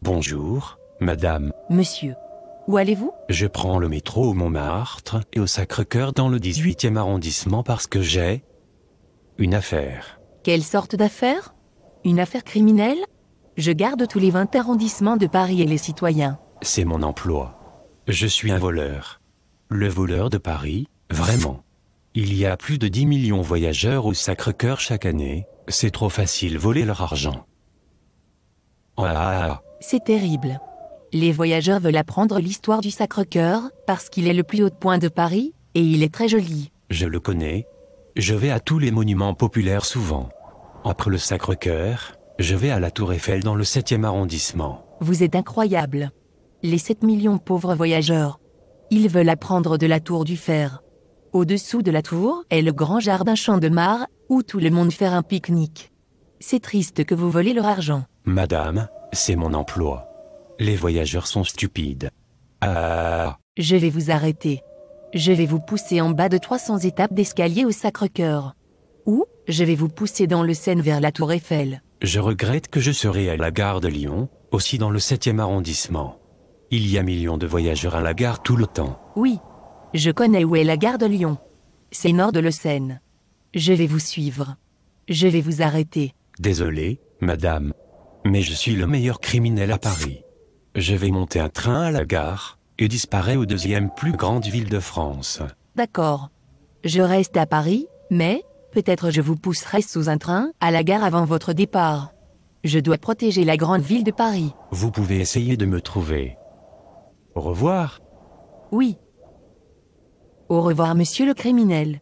Bonjour, madame. Monsieur. Où allez-vous Je prends le métro au Montmartre et au sacre cœur dans le 18e arrondissement parce que j'ai une affaire. Quelle sorte d'affaire Une affaire criminelle Je garde tous les 20 arrondissements de Paris et les citoyens. C'est mon emploi. Je suis un voleur. Le voleur de Paris, vraiment. Il y a plus de 10 millions voyageurs au sacre cœur chaque année. C'est trop facile voler leur argent. Ah, ah, ah. C'est terrible. Les voyageurs veulent apprendre l'histoire du Sacre-Cœur, parce qu'il est le plus haut point de Paris, et il est très joli. Je le connais. Je vais à tous les monuments populaires souvent. Après le Sacre-Cœur, je vais à la Tour Eiffel dans le 7e arrondissement. Vous êtes incroyable. Les 7 millions pauvres voyageurs. Ils veulent apprendre de la Tour du Fer. Au-dessous de la tour est le grand jardin Champ de Mars, où tout le monde fait un pique-nique. C'est triste que vous volez leur argent. Madame, c'est mon emploi. Les voyageurs sont stupides. Ah Je vais vous arrêter. Je vais vous pousser en bas de 300 étapes d'escalier au Sacre-Cœur. Ou, je vais vous pousser dans le Seine vers la Tour Eiffel. Je regrette que je serai à la gare de Lyon, aussi dans le 7e arrondissement. Il y a millions de voyageurs à la gare tout le temps. Oui. Je connais où est la gare de Lyon. C'est nord de le Seine. Je vais vous suivre. Je vais vous arrêter. Désolé, madame. Mais je suis le meilleur criminel à Paris. Je vais monter un train à la gare, et disparaître aux deuxième plus grande ville de France. D'accord. Je reste à Paris, mais peut-être je vous pousserai sous un train à la gare avant votre départ. Je dois protéger la grande ville de Paris. Vous pouvez essayer de me trouver. Au revoir. Oui. Au revoir, monsieur le criminel.